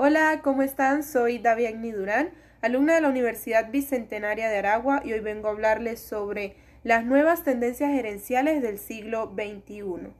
Hola, ¿cómo están? Soy Agni Durán, alumna de la Universidad Bicentenaria de Aragua y hoy vengo a hablarles sobre las nuevas tendencias gerenciales del siglo XXI.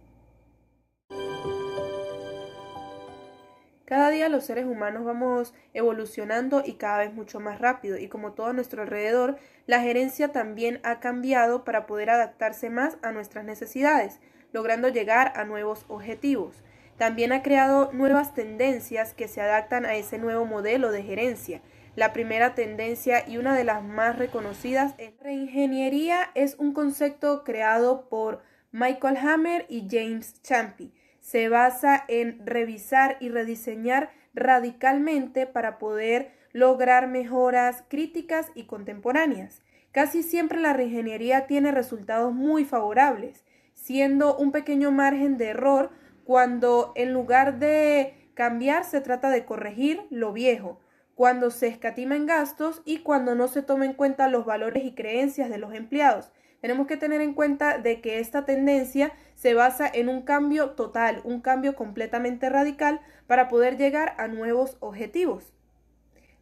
Cada día los seres humanos vamos evolucionando y cada vez mucho más rápido y como todo a nuestro alrededor, la gerencia también ha cambiado para poder adaptarse más a nuestras necesidades, logrando llegar a nuevos objetivos. También ha creado nuevas tendencias que se adaptan a ese nuevo modelo de gerencia. La primera tendencia y una de las más reconocidas es reingeniería es un concepto creado por Michael Hammer y James Champi. Se basa en revisar y rediseñar radicalmente para poder lograr mejoras críticas y contemporáneas. Casi siempre la reingeniería tiene resultados muy favorables, siendo un pequeño margen de error cuando en lugar de cambiar se trata de corregir lo viejo, cuando se escatima en gastos y cuando no se toma en cuenta los valores y creencias de los empleados. Tenemos que tener en cuenta de que esta tendencia se basa en un cambio total, un cambio completamente radical para poder llegar a nuevos objetivos.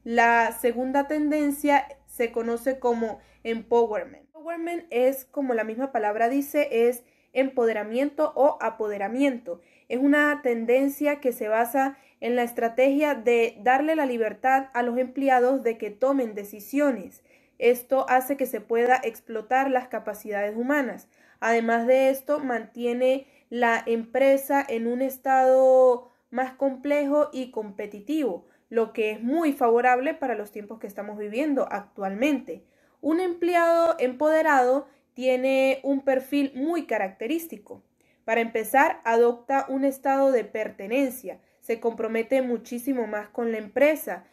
La segunda tendencia se conoce como empowerment. Empowerment es, como la misma palabra dice, es empoderamiento o apoderamiento es una tendencia que se basa en la estrategia de darle la libertad a los empleados de que tomen decisiones. Esto hace que se pueda explotar las capacidades humanas. Además de esto, mantiene la empresa en un estado más complejo y competitivo, lo que es muy favorable para los tiempos que estamos viviendo actualmente. Un empleado empoderado tiene un perfil muy característico. Para empezar, adopta un estado de pertenencia, se compromete muchísimo más con la empresa,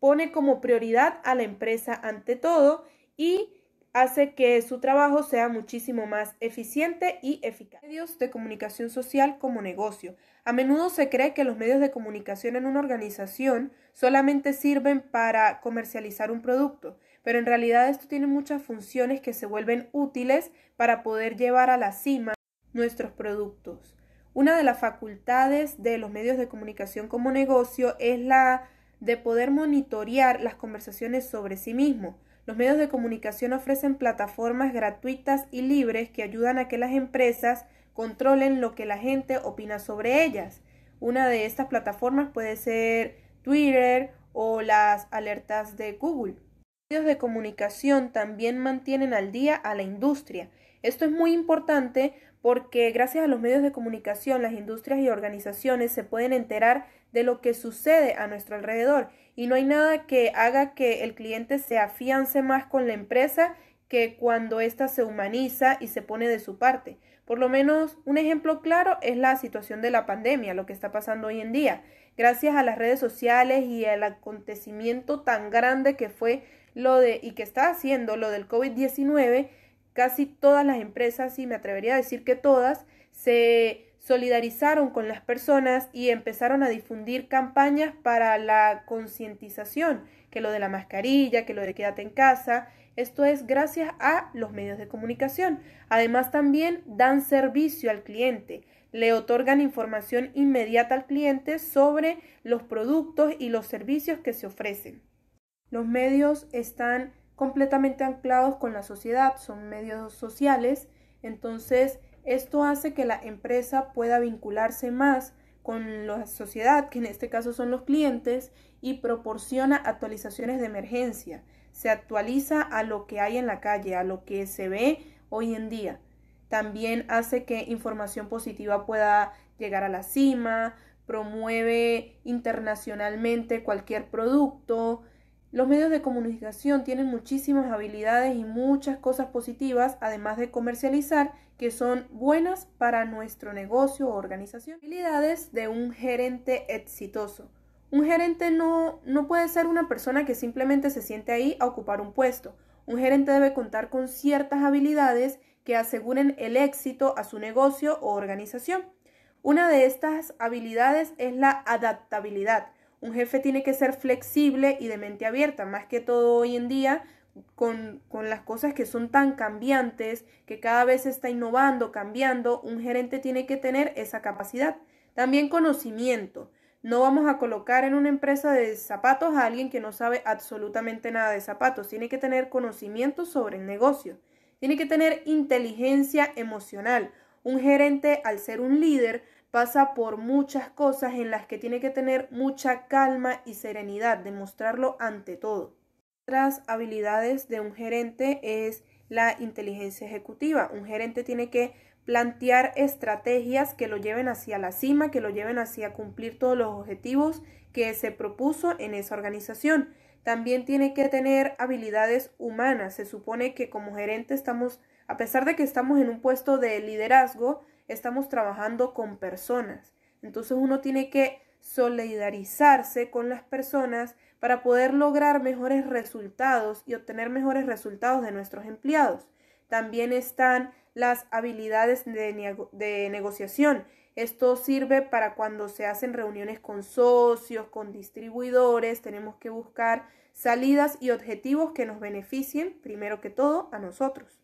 pone como prioridad a la empresa ante todo y hace que su trabajo sea muchísimo más eficiente y eficaz. Medios de comunicación social como negocio. A menudo se cree que los medios de comunicación en una organización solamente sirven para comercializar un producto, pero en realidad esto tiene muchas funciones que se vuelven útiles para poder llevar a la cima nuestros productos. Una de las facultades de los medios de comunicación como negocio es la de poder monitorear las conversaciones sobre sí mismo. Los medios de comunicación ofrecen plataformas gratuitas y libres que ayudan a que las empresas controlen lo que la gente opina sobre ellas. Una de estas plataformas puede ser Twitter o las alertas de Google. Los medios de comunicación también mantienen al día a la industria. Esto es muy importante porque gracias a los medios de comunicación las industrias y organizaciones se pueden enterar de lo que sucede a nuestro alrededor y no hay nada que haga que el cliente se afiance más con la empresa que cuando ésta se humaniza y se pone de su parte. Por lo menos un ejemplo claro es la situación de la pandemia, lo que está pasando hoy en día. Gracias a las redes sociales y al acontecimiento tan grande que fue lo de y que está haciendo lo del COVID-19, casi todas las empresas, y me atrevería a decir que todas, se solidarizaron con las personas y empezaron a difundir campañas para la concientización, que lo de la mascarilla, que lo de quédate en casa. Esto es gracias a los medios de comunicación. Además también dan servicio al cliente, le otorgan información inmediata al cliente sobre los productos y los servicios que se ofrecen. Los medios están completamente anclados con la sociedad, son medios sociales, entonces esto hace que la empresa pueda vincularse más con la sociedad, que en este caso son los clientes, y proporciona actualizaciones de emergencia. Se actualiza a lo que hay en la calle, a lo que se ve hoy en día. También hace que información positiva pueda llegar a la cima, promueve internacionalmente cualquier producto, los medios de comunicación tienen muchísimas habilidades y muchas cosas positivas, además de comercializar, que son buenas para nuestro negocio o organización. Habilidades de un gerente exitoso. Un gerente no, puede ser una persona que simplemente se siente ahí a ocupar un puesto. Un gerente debe contar con ciertas habilidades que aseguren el éxito a su negocio o organización. Una de estas habilidades es la adaptabilidad un jefe tiene que ser flexible y de mente abierta, más que todo hoy en día con, las cosas que son tan cambiantes, que cada vez se está innovando, cambiando, un gerente tiene que tener esa capacidad. También conocimiento. No vamos a colocar en una empresa de zapatos a alguien que no sabe absolutamente nada de zapatos. Tiene que tener conocimiento sobre el negocio. Tiene que tener inteligencia emocional. Un gerente, al ser un líder, pasa por muchas cosas en las que tiene que tener mucha calma y serenidad, demostrarlo ante todo. Otras habilidades de un gerente es la inteligencia ejecutiva. Un gerente tiene que plantear estrategias que lo lleven hacia la cima, que lo lleven hacia cumplir todos los objetivos que se propuso en esa organización. También tiene que tener habilidades humanas. Se supone que como gerente estamos, a pesar de que estamos en un puesto de liderazgo, estamos trabajando con personas. Entonces uno tiene que solidarizarse con las personas para poder lograr mejores resultados y obtener mejores resultados de nuestros empleados. También están las habilidades de, negociación. Esto sirve para cuando se hacen reuniones con socios, con distribuidores, tenemos que buscar salidas y objetivos que nos beneficien, primero que todo, a nosotros.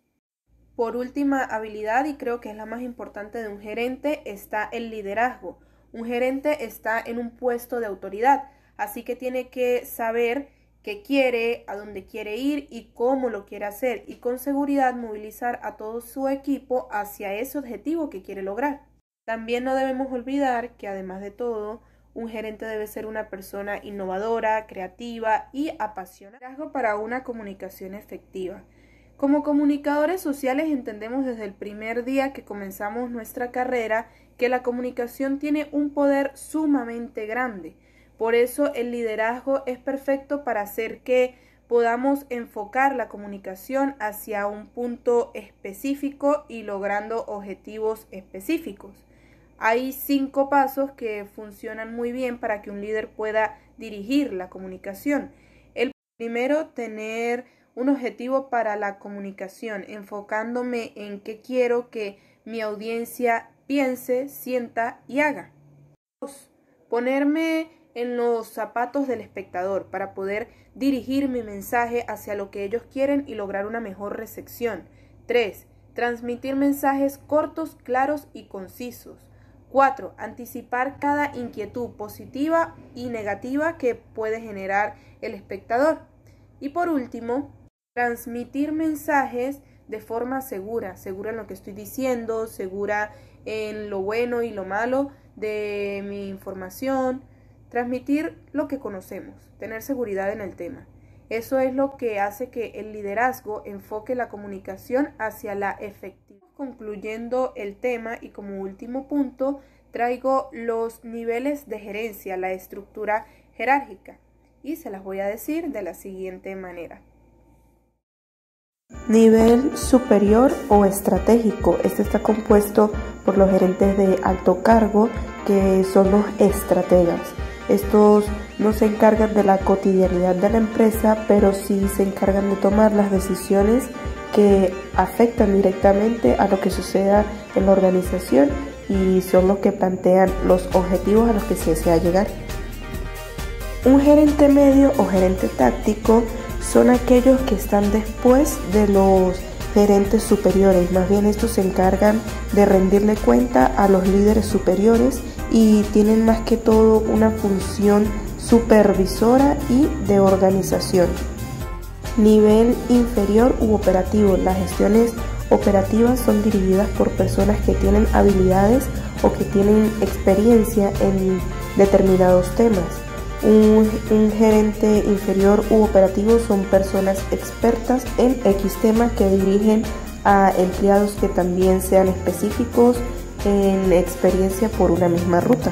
Por última habilidad, y creo que es la más importante de un gerente, está el liderazgo. Un gerente está en un puesto de autoridad, así que tiene que saber qué quiere, a dónde quiere ir y cómo lo quiere hacer, y con seguridad movilizar a todo su equipo hacia ese objetivo que quiere lograr. También no debemos olvidar que, además de todo, un gerente debe ser una persona innovadora, creativa y apasionada para una comunicación efectiva. Como comunicadores sociales entendemos desde el primer día que comenzamos nuestra carrera que la comunicación tiene un poder sumamente grande. Por eso el liderazgo es perfecto para hacer que podamos enfocar la comunicación hacia un punto específico y logrando objetivos específicos. Hay cinco pasos que funcionan muy bien para que un líder pueda dirigir la comunicación. El primero, tener un objetivo para la comunicación, enfocándome en qué quiero que mi audiencia piense, sienta y haga. 2. Ponerme en los zapatos del espectador para poder dirigir mi mensaje hacia lo que ellos quieren y lograr una mejor recepción. 3. Transmitir mensajes cortos, claros y concisos. 4. Anticipar cada inquietud positiva y negativa que puede generar el espectador. Y por último, transmitir mensajes de forma segura, segura en lo que estoy diciendo, segura en lo bueno y lo malo de mi información, transmitir lo que conocemos, tener seguridad en el tema. Eso es lo que hace que el liderazgo enfoque la comunicación hacia la efectiva. Concluyendo el tema y como último punto, traigo los niveles de gerencia, la estructura jerárquica, y se las voy a decir de la siguiente manera. Nivel superior o estratégico. Este está compuesto por los gerentes de alto cargo, que son los estrategas. Estos no se encargan de la cotidianidad de la empresa, pero sí se encargan de tomar las decisiones que afectan directamente a lo que suceda en la organización y son los que plantean los objetivos a los que se desea llegar. Un gerente medio o gerente táctico son aquellos que están después de los gerentes superiores, más bien estos se encargan de rendirle cuenta a los líderes superiores y tienen más que todo una función supervisora y de organización. Nivel inferior u operativo. Las gestiones operativas son dirigidas por personas que tienen habilidades o que tienen experiencia en determinados temas. Un, gerente inferior u operativo son personas expertas en X tema que dirigen a empleados que también sean específicos en experiencia por una misma ruta.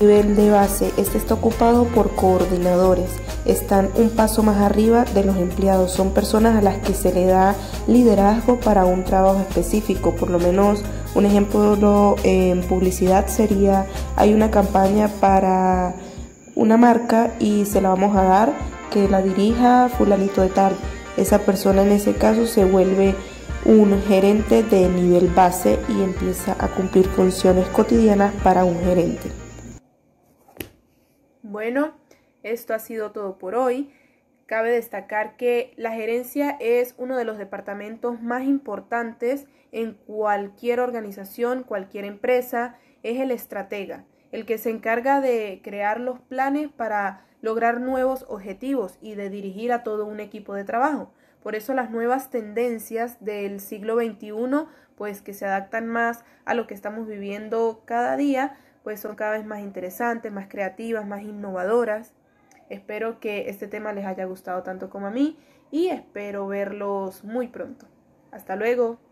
Nivel de base, este está ocupado por coordinadores. Están un paso más arriba de los empleados. Son personas a las que se le da liderazgo para un trabajo específico, por lo menos un ejemplo en publicidad sería, hay una campaña para una marca y se la vamos a dar que la dirija fulanito de tal. Esa persona en ese caso se vuelve un gerente de nivel base y empieza a cumplir funciones cotidianas para un gerente. Bueno, esto ha sido todo por hoy. Cabe destacar que la gerencia es uno de los departamentos más importantes en cualquier organización, cualquier empresa, es el estratega, el que se encarga de crear los planes para lograr nuevos objetivos y de dirigir a todo un equipo de trabajo. Por eso las nuevas tendencias del siglo XXI, pues que se adaptan más a lo que estamos viviendo cada día, pues son cada vez más interesantes, más creativas, más innovadoras. Espero que este tema les haya gustado tanto como a mí y espero verlos muy pronto. Hasta luego.